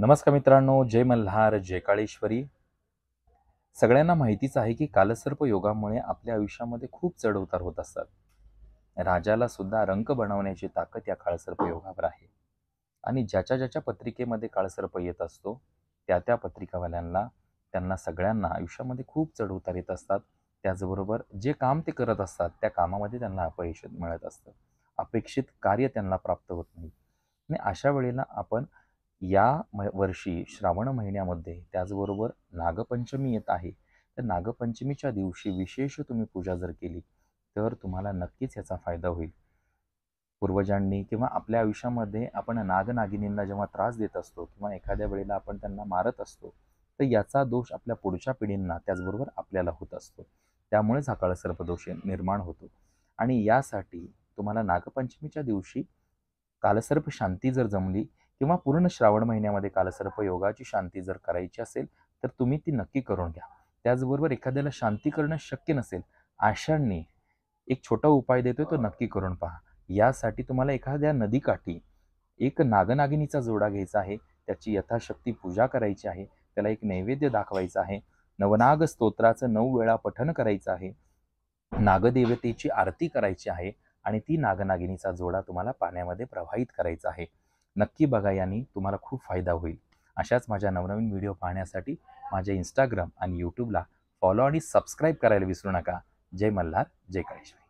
नमस्कार मित्रांनो जय मल्हार जय काळेश्वरी सगळ्यांना माहितीच आहे की कालसर्प योगामुळे आपल्या आयुष्यामध्ये खूप चढउतार होत असतात राजाला सुद्धा रंग बनवण्याची ताकद या काळसर्प योगावर आहे आणि ज्याच्या ज्याच्या पत्रिकेमध्ये काळसर्प येत असतो त्या त्या पत्रिकावाल्यांना त्यांना सगळ्यांना आयुष्यामध्ये खूप चढउतार येत असतात त्याचबरोबर जे काम ते करत असतात त्या कामामध्ये त्यांना अपयश मिळत असतं अपेक्षित कार्य त्यांना प्राप्त होत नाही आणि अशा वेळेला आपण या म वर्षी श्रावण महिन्यामध्ये त्याचबरोबर नागपंचमी येत आहे तर नागपंचमीच्या दिवशी विशेष तुम्ही पूजा जर केली तर तुम्हाला नक्कीच याचा फायदा होईल पूर्वजांनी किंवा आपल्या आयुष्यामध्ये आपण नागनागिनींना जेव्हा त्रास देत असतो किंवा एखाद्या वेळेला आपण त्यांना मारत असतो तर याचा दोष आपल्या पुढच्या पिढींना त्याचबरोबर आपल्याला होत असतो त्यामुळेच हा दोष निर्माण होतो आणि यासाठी तुम्हाला नागपंचमीच्या दिवशी कालसर्प शांती जर जमली किंवा पूर्ण श्रावण महिन्यामध्ये कालसर्प योगाची शांती जर करायची असेल तर तुम्ही ती नक्की करून घ्या त्याचबरोबर एखाद्याला शांती करणं शक्य नसेल आषाढने एक छोटा उपाय देतोय तो नक्की करून पहा यासाठी तुम्हाला एखाद्या नदीकाठी एक नागनागिनीचा जोडा घ्यायचा आहे त्याची यथाशक्ती पूजा करायची आहे त्याला एक नैवेद्य दाखवायचा आहे नवनाग स्तोत्राचं नऊ वेळा पठन करायचं आहे नागदेवतेची आरती करायची आहे आणि ती नागनागिनीचा जोडा तुम्हाला पाण्यामध्ये प्रवाहित करायचा आहे नक्की बघा यांनी तुम्हाला खूप फायदा होईल अशाच माझ्या नवनवीन व्हिडिओ पाहण्यासाठी माझ्या इंस्टाग्राम आणि यूट्यूबला फॉलो आणि सबस्क्राईब करायला विसरू नका जय मल्हार जय काळेश्वर